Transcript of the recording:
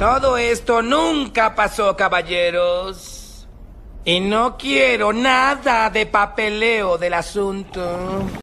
Todo esto nunca pasó, caballeros. Y no quiero nada de papeleo del asunto.